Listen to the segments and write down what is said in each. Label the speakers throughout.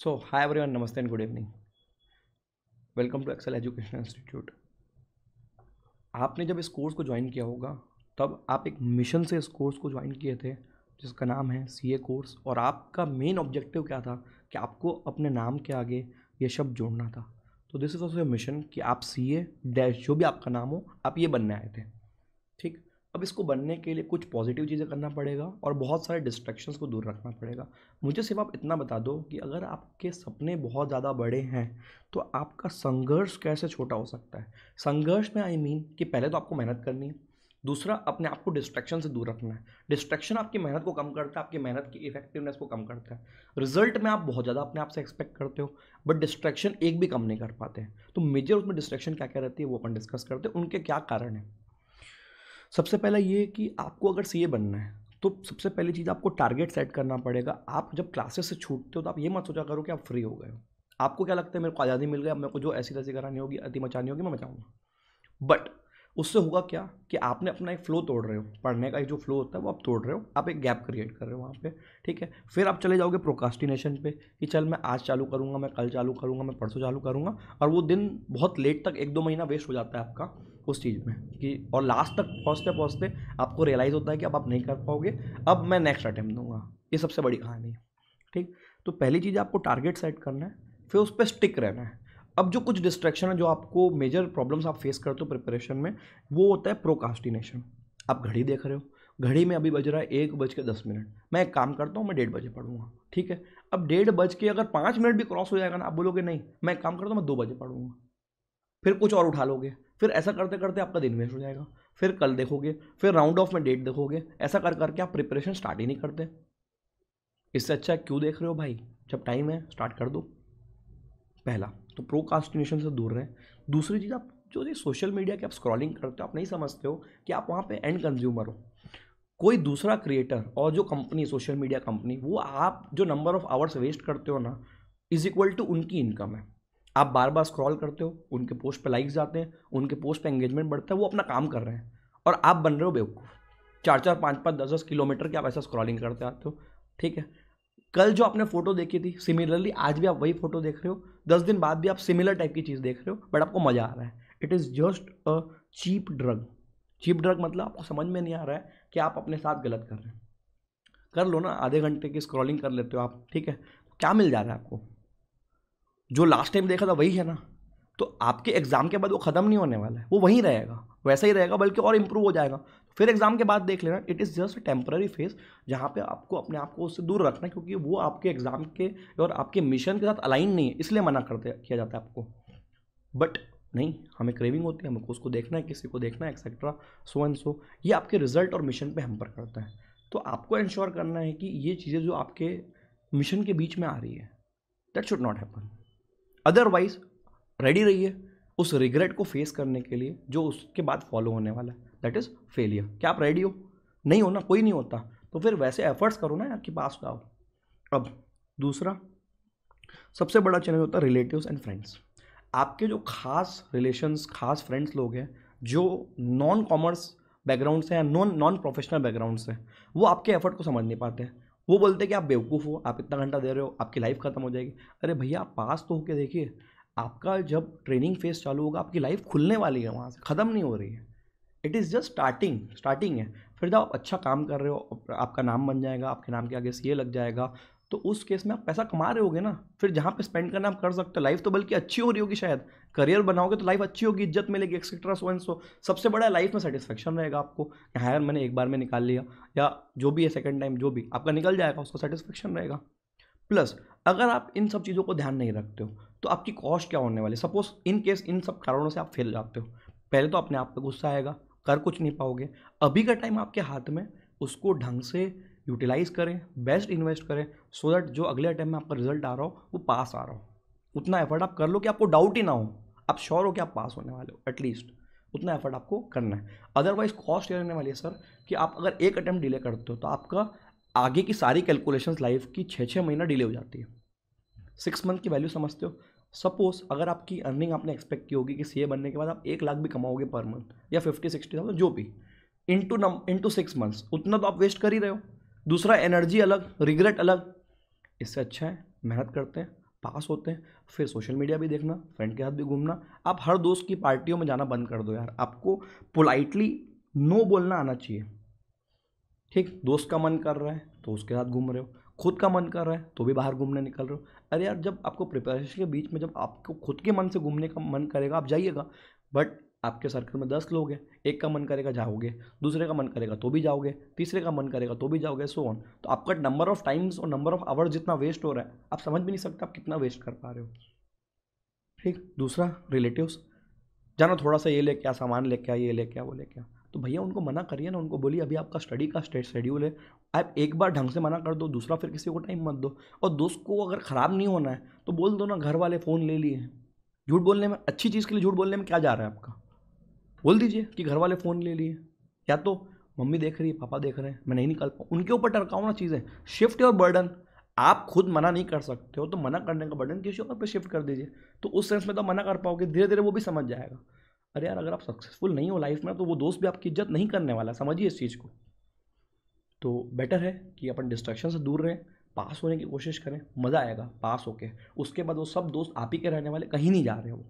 Speaker 1: so hi everyone namaste and good evening welcome to Excel education institute आपने जब इस course को ज्वाइन किया होगा तब आप एक मिशन से इस कोर्स को ज्वाइन किए थे जिसका नाम है सी ए कोर्स और आपका मेन ऑब्जेक्टिव क्या था कि आपको अपने नाम के आगे ये शब्द जोड़ना था तो दिस इज़ ऑल्सो मिशन कि आप सी ए डैश जो भी आपका नाम हो आप ये बनने आए थे ठीक अब इसको बनने के लिए कुछ पॉजिटिव चीज़ें करना पड़ेगा और बहुत सारे डिस्ट्रैक्शंस को दूर रखना पड़ेगा मुझे सिर्फ आप इतना बता दो कि अगर आपके सपने बहुत ज़्यादा बड़े हैं तो आपका संघर्ष कैसे छोटा हो सकता है संघर्ष में आई I मीन mean कि पहले तो आपको मेहनत करनी है दूसरा अपने आप को डिस्ट्रैक्शन से दूर रखना है डिस्ट्रैक्शन आपकी मेहनत को कम करता है आपकी मेहनत की इफेक्टिवनेस को कम करता है रिजल्ट में आप बहुत ज़्यादा अपने आप से एक्सपेक्ट करते हो बट डिस्ट्रैक्शन एक भी कम नहीं कर पाते हैं तो मेजर उसमें डिस्ट्रैक्शन क्या क्या रहती है वो अपन डिस्कस करते हैं उनके क्या कारण है सबसे पहला ये कि आपको अगर सी बनना है तो सबसे पहली चीज़ आपको टारगेट सेट करना पड़ेगा आप जब क्लासेस से छूटते हो तो आप ये मत सोचा करो कि आप फ्री हो गए हो आपको क्या लगता है मेरे को आज़ादी मिल गई मेरे को जो ऐसी तैसी करानी होगी अति मचानी होगी मैं मचाऊंगा बट उससे होगा क्या कि आपने अपना एक फ्लो तोड़ रहे हो पढ़ने का एक जो फ्लो होता है वो आप तोड़ रहे हो आप एक गैप क्रिएट कर रहे हो वहाँ पे ठीक है फिर आप चले जाओगे प्रोकास्टिनेशन पे कि चल मैं आज चालू करूँगा मैं कल चालू करूँगा मैं परसों चालू करूँगा और वो दिन बहुत लेट तक एक दो महीना वेस्ट हो जाता है आपका उस चीज़ में कि और लास्ट तक पहुँचते पहुँचते आपको रियलाइज़ होता है कि अब आप नहीं कर पाओगे अब मैं नेक्स्ट अटैम्प्ट दूंगा ये सबसे बड़ी कहानी है ठीक तो पहली चीज़ आपको टारगेट सेट करना है फिर उस पर स्टिक रहना है अब जो कुछ डिस्ट्रैक्शन है जो आपको मेजर प्रॉब्लम्स आप फेस करते हो प्रिपरेशन में वो होता है प्रोकास्टिनेशन आप घड़ी देख रहे हो घड़ी में अभी बज रहा है एक बज के दस मिनट मैं एक काम करता हूँ मैं डेढ़ बजे पढ़ूंगा ठीक है अब डेढ़ बज के अगर पाँच मिनट भी क्रॉस हो जाएगा ना आप बोलोगे नहीं मैं एक काम करता हूँ मैं दो बजे पढ़ूंगा फिर कुछ और उठा लोगे फिर ऐसा करते करते आपका दिन वेस्ट हो जाएगा फिर कल देखोगे फिर राउंड ऑफ में डेट देखोगे ऐसा कर करके आप प्रिपरेशन स्टार्ट ही नहीं करते इससे अच्छा क्यों देख रहे हो भाई जब टाइम है स्टार्ट कर दो पहला तो प्रोकास्टिनेशन से दूर रहें दूसरी चीज़ आप जो ये सोशल मीडिया की आप स्क्रॉलिंग करते हो आप नहीं समझते हो कि आप वहाँ पे एंड कंज्यूमर हो कोई दूसरा क्रिएटर और जो कंपनी सोशल मीडिया कंपनी वो आप जो नंबर ऑफ आवर्स वेस्ट करते हो ना इज़ इक्वल टू उनकी इनकम है आप बार बार स्क्रॉल करते हो उनके पोस्ट पे लाइक्स आते हैं उनके पोस्ट पे एंगेजमेंट बढ़ता है वो अपना काम कर रहे हैं और आप बन रहे हो बेवकूफ़ चार चार पाँच पाँच दस दस किलोमीटर के आप ऐसा स्क्रॉलिंग करते आते हो ठीक है कल जो आपने फोटो देखी थी सिमिलरली आज भी आप वही फोटो देख रहे हो दस दिन बाद भी आप सिमिलर टाइप की चीज़ देख रहे हो बट आपको मज़ा आ रहा है it is just a cheap drug cheap drug मतलब आपको समझ में नहीं आ रहा है कि आप अपने साथ गलत कर रहे हैं कर लो ना आधे घंटे की स्क्रॉलिंग कर लेते हो आप ठीक है क्या मिल जा रहा है आपको जो लास्ट टाइम देखा था वही है ना तो आपके एग्ज़ाम के बाद वो ख़त्म नहीं होने वाला है वो वहीं रहेगा वैसा ही रहेगा बल्कि और इम्प्रूव हो जाएगा फिर एग्ज़ाम के बाद देख लेना it is just temporary phase जहाँ पे आपको अपने आप को उससे दूर रखना क्योंकि वो आपके एग्ज़ाम के और आपके मिशन के साथ अलाइन नहीं है इसलिए मना करते किया जाता है आपको बट नहीं हमें क्रेविंग होती है हमको उसको देखना है किसी को देखना है एक्सेट्रा सो एंड सो ये आपके रिजल्ट और मिशन पर हेम्पर करता है तो आपको इंश्योर करना है कि ये चीज़ें जो आपके मिशन के बीच में आ रही है that should not happen otherwise ready रहिए उस रिग्रेट को फेस करने के लिए जो उसके बाद फॉलो होने वाला है दैट इज़ फेलियर क्या आप रेडी हो नहीं हो ना कोई नहीं होता तो फिर वैसे एफर्ट्स करो ना यार कि पास जाओ अब दूसरा सबसे बड़ा चैलेंज होता है रिलेटिव्स एंड फ्रेंड्स आपके जो खास रिलेशंस खास फ्रेंड्स लोग हैं जो नॉन कॉमर्स बैकग्राउंड से या नॉन नॉन प्रोफेशनल बैकग्राउंड से वो आपके एफर्ट को समझ नहीं पाते हैं वो बोलते हैं कि आप बेवकूफ़ हो आप इतना घंटा दे रहे हो आपकी लाइफ ख़त्म हो जाएगी अरे भैया आप पास तो होके देखिए आपका जब ट्रेनिंग फेज चालू होगा आपकी लाइफ खुलने वाली है वहाँ से ख़त्म नहीं हो रही है it is just starting starting है फिर जब तो आप अच्छा काम कर रहे हो आपका नाम बन जाएगा आपके नाम के आगे सी लग जाएगा तो उस केस में आप पैसा कमा रहे होगे ना फिर जहाँ पे स्पेंड करना आप कर सकते हो लाइफ तो बल्कि अच्छी हो रही होगी शायद करियर बनाओगे तो लाइफ अच्छी होगी इज्जत मिलेगी एक्सेट्रा सो एंड सो सबसे बड़ा लाइफ में सेटिस्फेक्शन रहेगा आपको हायर मैंने एक बार में निकाल लिया या जो भी है सेकेंड टाइम जो भी आपका निकल जाएगा उसका सेटिस्फेक्शन रहेगा प्लस अगर आप इन सब चीज़ों को ध्यान नहीं रखते हो तो आपकी कॉस्ट क्या होने वाली सपोज इन केस इन सब कारणों से आप फेल जाते हो पहले तो अपने आप पर गुस्सा आएगा कर कुछ नहीं पाओगे अभी का टाइम आपके हाथ में उसको ढंग से यूटिलाइज़ करें बेस्ट इन्वेस्ट करें सो so दैट जो अगले अटैम्प में आपका रिजल्ट आ रहा हो वो पास आ रहा हो उतना एफर्ट आप कर लो कि आपको डाउट ही ना हो आप श्योर हो कि आप पास होने वाले हो एटलीस्ट उतना एफर्ट आपको करना है अदरवाइज कॉस्ट ये रहने वाली है सर कि आप अगर एक अटैम्प्ट डिले करते हो तो आपका आगे की सारी कैलकुलेशन लाइफ की छः छः महीना डिले हो जाती है सिक्स मंथ की वैल्यू समझते हो सपोज अगर आपकी अर्निंग आपने एक्सपेक्ट की होगी कि सी बनने के बाद आप एक लाख भी कमाओगे पर मंथ या फिफ्टी सिक्सटी थाउजेंड जो भी into num into six months उतना तो आप वेस्ट कर ही रहे हो दूसरा एनर्जी अलग रिग्रेट अलग इससे अच्छा है मेहनत करते हैं पास होते हैं फिर सोशल मीडिया भी देखना फ्रेंड के साथ भी घूमना आप हर दोस्त की पार्टियों में जाना बंद कर दो यार आपको पोलाइटली नो बोलना आना चाहिए ठीक दोस्त का मन कर रहा है तो उसके साथ घूम रहे हो खुद का मन कर रहा है तो भी बाहर घूमने निकल रहे हो अरे यार जब आपको प्रिपरेशन के बीच में जब आपको खुद के मन से घूमने का मन करेगा आप जाइएगा बट आपके सर्कल में दस लोग हैं एक का मन करेगा जाओगे दूसरे का मन करेगा तो भी जाओगे तीसरे का मन करेगा तो भी जाओगे सो ऑन तो आपका नंबर ऑफ टाइम्स और नंबर ऑफ आवर्स जितना वेस्ट हो रहा है आप समझ भी नहीं सकते आप कितना वेस्ट कर पा रहे हो ठीक दूसरा रिलेटिव जाना थोड़ा सा ये लेके आ सामान लेके आ ये लेके आ वो लेके आ तो भैया उनको मना करिए ना उनको बोलिए अभी आपका स्टडी का शेड्यूल है आप एक बार ढंग से मना कर दो दूसरा फिर किसी को टाइम मत दो और दोस्त को अगर ख़राब नहीं होना है तो बोल दो ना घर वाले फ़ोन ले लिए झूठ बोलने में अच्छी चीज़ के लिए झूठ बोलने में क्या जा रहा है आपका बोल दीजिए कि घर वाले फ़ोन ले लिए या तो मम्मी देख रही है पापा देख रहे हैं मैं नहीं निकाल पाऊँ उनके ऊपर टरकाओ ना चीज़ें शिफ्ट योर बर्डन आप खुद मना नहीं कर सकते हो तो मना करने का बर्डन किसी और पर शिफ्ट कर दीजिए तो उस सेंस में तो मना कर पाओगे धीरे धीरे वो भी समझ जाएगा अरे यार अगर आप सक्सेसफुल नहीं हो लाइफ में तो वो दोस्त भी आपकी इज्जत नहीं करने वाला समझिए इस चीज़ को तो बेटर है कि अपन डिस्ट्रैक्शन से दूर रहें पास होने की कोशिश करें मज़ा आएगा पास होके उसके बाद वो सब दोस्त आप ही के रहने वाले कहीं नहीं जा रहे वो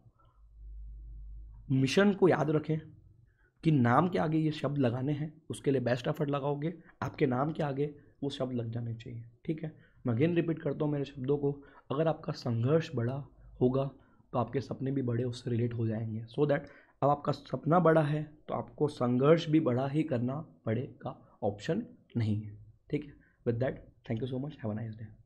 Speaker 1: मिशन को याद रखें कि नाम के आगे ये शब्द लगाने हैं उसके लिए बेस्ट एफर्ट लगाओगे आपके नाम के आगे वो शब्द लग जाने चाहिए ठीक है मैं अगेन रिपीट करता हूँ मेरे शब्दों को अगर आपका संघर्ष बड़ा होगा तो आपके सपने भी बड़े उससे रिलेट हो जाएंगे सो so दैट अब आपका सपना बड़ा है तो आपको संघर्ष भी बड़ा ही करना पड़ेगा ऑप्शन नहीं है ठीक है with that thank you so much have a nice day